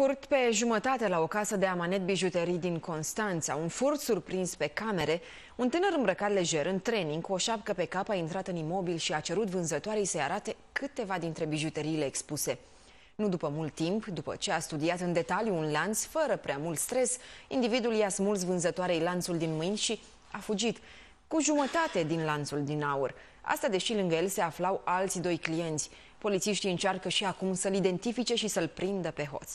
Furt pe jumătate la o casă de amanet bijuterii din Constanța, un furt surprins pe camere, un tânăr îmbrăcat lejer în training cu o șapcă pe cap a intrat în imobil și a cerut vânzătoarei să-i arate câteva dintre bijuteriile expuse. Nu după mult timp, după ce a studiat în detaliu un lanț fără prea mult stres, individul i-a smuls vânzătoarei lanțul din mâini și a fugit cu jumătate din lanțul din aur. Asta deși lângă el se aflau alți doi clienți. Polițiștii încearcă și acum să-l identifice și să-l prindă pe hoț.